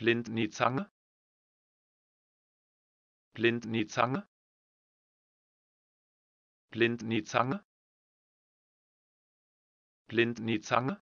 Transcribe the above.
Blind Blind Blind nie nie nie Zange. Zange. Zange. Blind nie Zange.